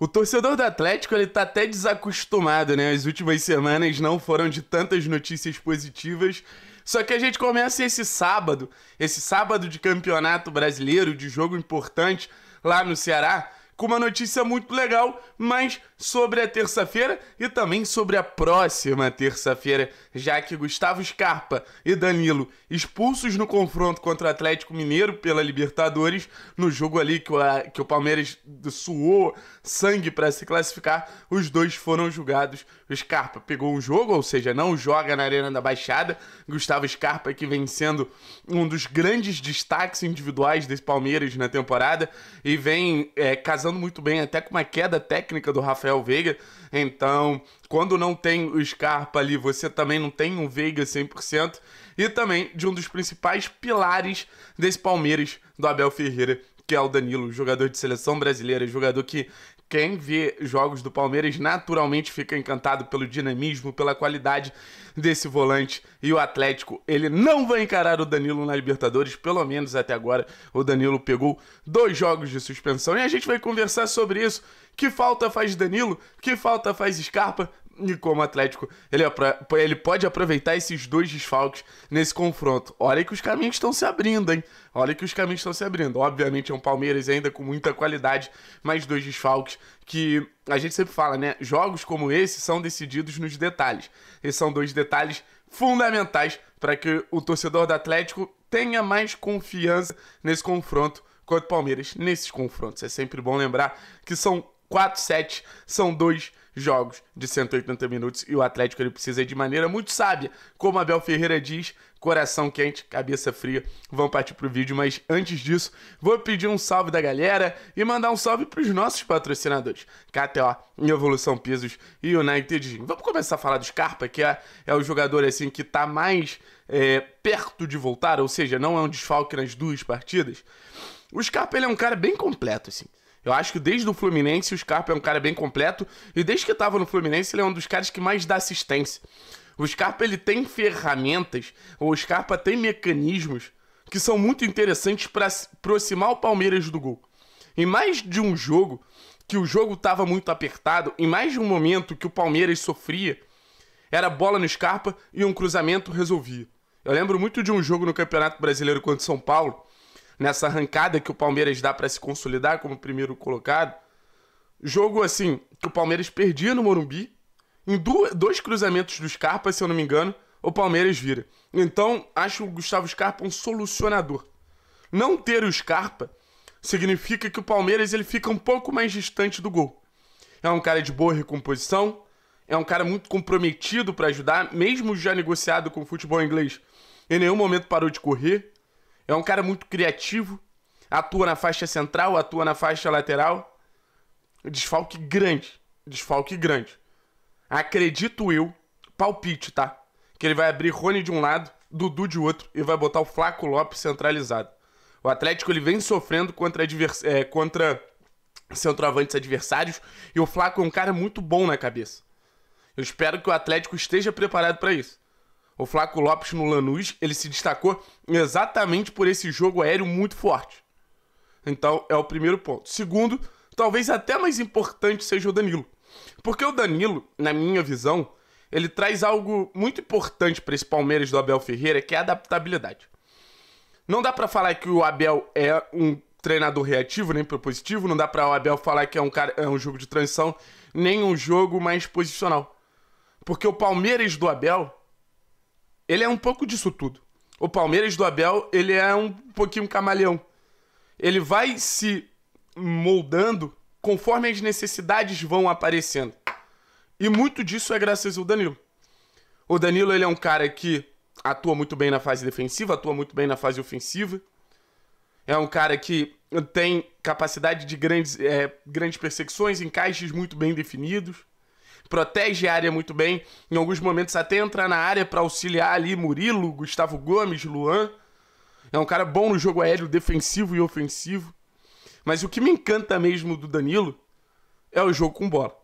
O torcedor do Atlético ele tá até desacostumado, né? As últimas semanas não foram de tantas notícias positivas. Só que a gente começa esse sábado, esse sábado de campeonato brasileiro, de jogo importante lá no Ceará, com uma notícia muito legal, mas sobre a terça-feira e também sobre a próxima terça-feira, já que Gustavo Scarpa e Danilo expulsos no confronto contra o Atlético Mineiro pela Libertadores, no jogo ali que o, que o Palmeiras suou sangue para se classificar, os dois foram julgados o Scarpa pegou um jogo, ou seja, não joga na Arena da Baixada. Gustavo Scarpa aqui sendo um dos grandes destaques individuais desse Palmeiras na temporada e vem é, casando muito bem até com uma queda técnica do Rafael Veiga. Então, quando não tem o Scarpa ali, você também não tem um Veiga 100% e também de um dos principais pilares desse Palmeiras, do Abel Ferreira, que é o Danilo, jogador de seleção brasileira, jogador que quem vê jogos do Palmeiras naturalmente fica encantado pelo dinamismo, pela qualidade desse volante. E o Atlético, ele não vai encarar o Danilo na Libertadores, pelo menos até agora. O Danilo pegou dois jogos de suspensão e a gente vai conversar sobre isso. Que falta faz Danilo? Que falta faz Scarpa? e como Atlético, ele, ele pode aproveitar esses dois desfalques nesse confronto. Olha que os caminhos estão se abrindo, hein? Olha que os caminhos estão se abrindo. Obviamente é um Palmeiras ainda com muita qualidade, mas dois desfalques que a gente sempre fala, né? Jogos como esse são decididos nos detalhes. Esses são dois detalhes fundamentais para que o torcedor do Atlético tenha mais confiança nesse confronto contra o Palmeiras. Nesses confrontos é sempre bom lembrar que são quatro sete são dois jogos de 180 minutos e o Atlético ele precisa de maneira muito sábia, como Abel Ferreira diz, coração quente, cabeça fria, vão partir pro vídeo, mas antes disso, vou pedir um salve da galera e mandar um salve pros nossos patrocinadores, KTO, Evolução Pisos e United. Vamos começar a falar do Scarpa, que é, é o jogador assim que tá mais é, perto de voltar, ou seja, não é um desfalque nas duas partidas. O Scarpa ele é um cara bem completo assim. Eu acho que desde o Fluminense o Scarpa é um cara bem completo. E desde que estava no Fluminense, ele é um dos caras que mais dá assistência. O Scarpa ele tem ferramentas, o Scarpa tem mecanismos que são muito interessantes para aproximar o Palmeiras do gol. Em mais de um jogo que o jogo estava muito apertado, em mais de um momento que o Palmeiras sofria, era bola no Scarpa e um cruzamento resolvia. Eu lembro muito de um jogo no Campeonato Brasileiro contra São Paulo, nessa arrancada que o Palmeiras dá para se consolidar como primeiro colocado. Jogo assim, que o Palmeiras perdia no Morumbi. Em dois cruzamentos do Scarpa, se eu não me engano, o Palmeiras vira. Então, acho o Gustavo Scarpa um solucionador. Não ter o Scarpa significa que o Palmeiras ele fica um pouco mais distante do gol. É um cara de boa recomposição, é um cara muito comprometido para ajudar, mesmo já negociado com o futebol inglês. Em nenhum momento parou de correr, é um cara muito criativo, atua na faixa central, atua na faixa lateral. Desfalque grande, desfalque grande. Acredito eu, palpite, tá? Que ele vai abrir Rony de um lado, Dudu de outro e vai botar o Flaco Lopes centralizado. O Atlético ele vem sofrendo contra, advers é, contra centroavantes adversários e o Flaco é um cara muito bom na cabeça. Eu espero que o Atlético esteja preparado para isso. O Flaco Lopes no Lanús, ele se destacou exatamente por esse jogo aéreo muito forte. Então, é o primeiro ponto. Segundo, talvez até mais importante seja o Danilo. Porque o Danilo, na minha visão, ele traz algo muito importante para esse Palmeiras do Abel Ferreira, que é a adaptabilidade. Não dá para falar que o Abel é um treinador reativo, nem propositivo, não dá para o Abel falar que é um, cara, é um jogo de transição, nem um jogo mais posicional. Porque o Palmeiras do Abel ele é um pouco disso tudo. O Palmeiras do Abel, ele é um pouquinho camaleão. Ele vai se moldando conforme as necessidades vão aparecendo. E muito disso é graças ao Danilo. O Danilo, ele é um cara que atua muito bem na fase defensiva, atua muito bem na fase ofensiva. É um cara que tem capacidade de grandes, é, grandes perseguições, encaixes muito bem definidos protege a área muito bem, em alguns momentos até entra na área para auxiliar ali Murilo, Gustavo Gomes, Luan. É um cara bom no jogo aéreo defensivo e ofensivo. Mas o que me encanta mesmo do Danilo é o jogo com bola.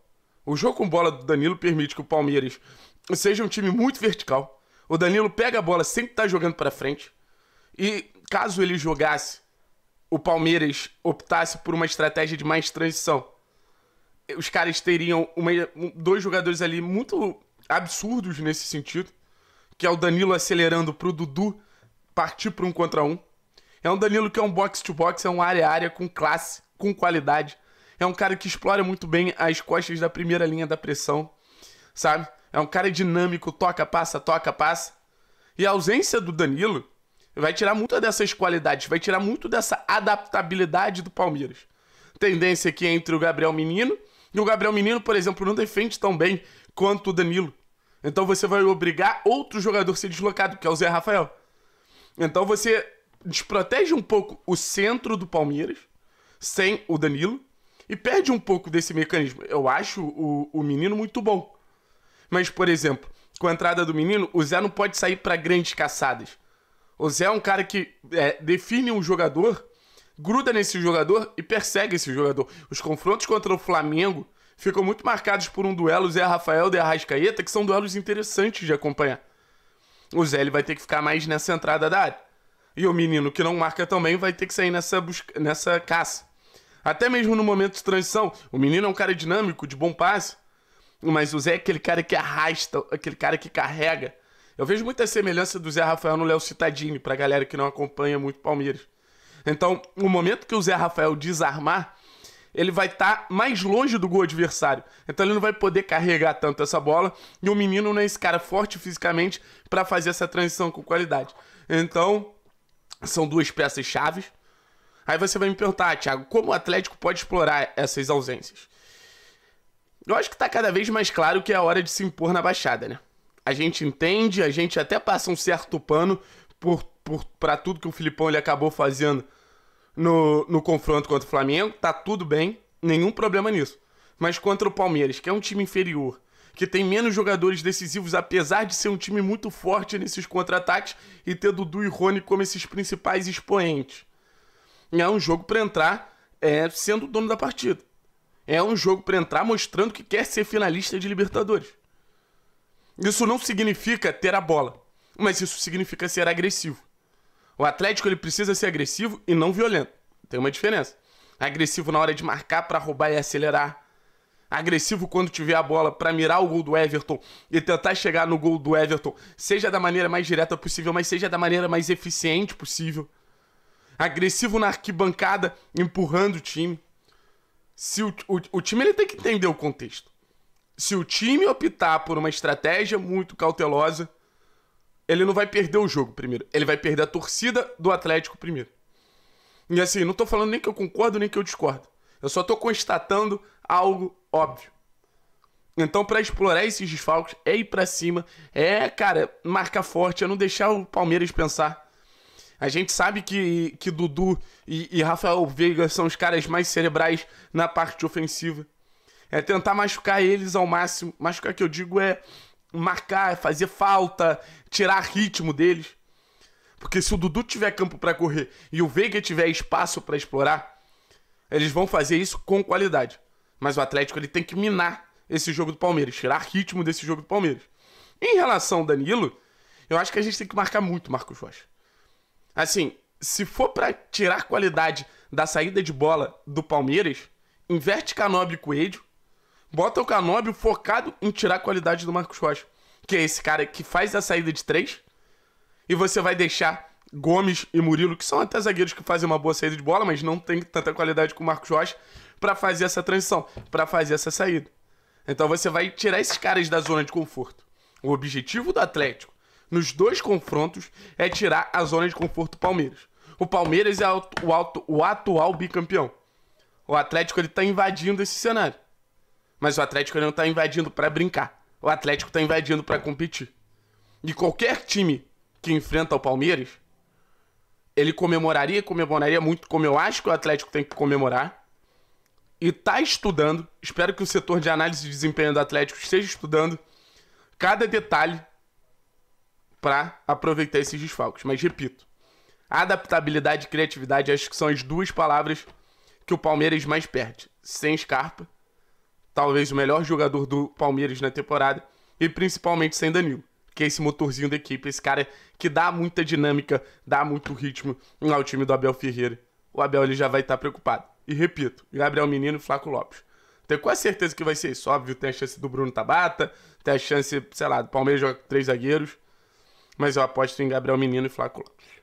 O jogo com bola do Danilo permite que o Palmeiras seja um time muito vertical. O Danilo pega a bola, sempre está jogando para frente. E caso ele jogasse, o Palmeiras optasse por uma estratégia de mais transição os caras teriam uma, dois jogadores ali muito absurdos nesse sentido, que é o Danilo acelerando pro Dudu partir para um contra um. É um Danilo que é um box-to-box, é um área-área com classe, com qualidade. É um cara que explora muito bem as costas da primeira linha da pressão, sabe? É um cara dinâmico, toca, passa, toca, passa. E a ausência do Danilo vai tirar muito dessas qualidades, vai tirar muito dessa adaptabilidade do Palmeiras. Tendência aqui entre o Gabriel Menino e o Gabriel Menino, por exemplo, não defende tão bem quanto o Danilo. Então você vai obrigar outro jogador a ser deslocado, que é o Zé Rafael. Então você desprotege um pouco o centro do Palmeiras, sem o Danilo, e perde um pouco desse mecanismo. Eu acho o, o menino muito bom. Mas, por exemplo, com a entrada do menino, o Zé não pode sair para grandes caçadas. O Zé é um cara que é, define um jogador gruda nesse jogador e persegue esse jogador. Os confrontos contra o Flamengo ficam muito marcados por um duelo Zé Rafael e Arrascaeta, que são duelos interessantes de acompanhar. O Zé ele vai ter que ficar mais nessa entrada da área. E o menino que não marca também vai ter que sair nessa, busca... nessa caça. Até mesmo no momento de transição, o menino é um cara dinâmico, de bom passe, mas o Zé é aquele cara que arrasta, aquele cara que carrega. Eu vejo muita semelhança do Zé Rafael no Léo Citadini, pra galera que não acompanha muito Palmeiras. Então, o momento que o Zé Rafael desarmar, ele vai estar tá mais longe do gol adversário. Então ele não vai poder carregar tanto essa bola. E o menino não é esse cara forte fisicamente para fazer essa transição com qualidade. Então, são duas peças chaves. Aí você vai me perguntar, ah, Thiago, como o Atlético pode explorar essas ausências? Eu acho que está cada vez mais claro que é a hora de se impor na baixada, né? A gente entende, a gente até passa um certo pano por, por, pra tudo que o Filipão ele acabou fazendo no, no confronto contra o Flamengo, tá tudo bem, nenhum problema nisso. Mas contra o Palmeiras, que é um time inferior, que tem menos jogadores decisivos, apesar de ser um time muito forte nesses contra-ataques e ter Dudu e Rony como esses principais expoentes. É um jogo para entrar é, sendo o dono da partida. É um jogo para entrar mostrando que quer ser finalista de Libertadores. Isso não significa ter a bola, mas isso significa ser agressivo. O Atlético ele precisa ser agressivo e não violento. Tem uma diferença. Agressivo na hora de marcar para roubar e acelerar. Agressivo quando tiver a bola para mirar o gol do Everton e tentar chegar no gol do Everton, seja da maneira mais direta possível, mas seja da maneira mais eficiente possível. Agressivo na arquibancada, empurrando o time. Se o, o, o time ele tem que entender o contexto. Se o time optar por uma estratégia muito cautelosa, ele não vai perder o jogo primeiro. Ele vai perder a torcida do Atlético primeiro. E assim, não tô falando nem que eu concordo nem que eu discordo. Eu só tô constatando algo óbvio. Então, para explorar esses desfalques, é ir para cima, é, cara, marca forte, é não deixar o Palmeiras pensar. A gente sabe que, que Dudu e, e Rafael Veiga são os caras mais cerebrais na parte ofensiva. É tentar machucar eles ao máximo. Machucar que eu digo é marcar, fazer falta, tirar ritmo deles. Porque se o Dudu tiver campo para correr e o Veiga tiver espaço para explorar, eles vão fazer isso com qualidade. Mas o Atlético ele tem que minar esse jogo do Palmeiras, tirar ritmo desse jogo do Palmeiras. Em relação ao Danilo, eu acho que a gente tem que marcar muito Marcos Rocha. Assim, se for para tirar qualidade da saída de bola do Palmeiras, inverte Canobi e Coelho bota o Canóbio focado em tirar a qualidade do Marcos Rocha, que é esse cara que faz a saída de três, e você vai deixar Gomes e Murilo, que são até zagueiros que fazem uma boa saída de bola, mas não tem tanta qualidade com o Marcos Rocha, para fazer essa transição, para fazer essa saída. Então você vai tirar esses caras da zona de conforto. O objetivo do Atlético nos dois confrontos é tirar a zona de conforto do Palmeiras. O Palmeiras é o, o, o atual bicampeão. O Atlético ele tá invadindo esse cenário. Mas o Atlético não tá invadindo para brincar. O Atlético tá invadindo para competir. E qualquer time que enfrenta o Palmeiras, ele comemoraria, comemoraria muito, como eu acho que o Atlético tem que comemorar. E tá estudando. Espero que o setor de análise de desempenho do Atlético esteja estudando cada detalhe para aproveitar esses desfalques. Mas repito, adaptabilidade e criatividade acho que são as duas palavras que o Palmeiras mais perde. Sem Scarpa talvez o melhor jogador do Palmeiras na temporada, e principalmente sem Danilo, que é esse motorzinho da equipe, esse cara que dá muita dinâmica, dá muito ritmo ao time do Abel Ferreira. O Abel ele já vai estar preocupado. E repito, Gabriel Menino e Flaco Lopes. Tenho quase certeza que vai ser isso. Óbvio, tem a chance do Bruno Tabata, tem a chance, sei lá, do Palmeiras joga com três zagueiros. Mas eu aposto em Gabriel Menino e Flaco Lopes.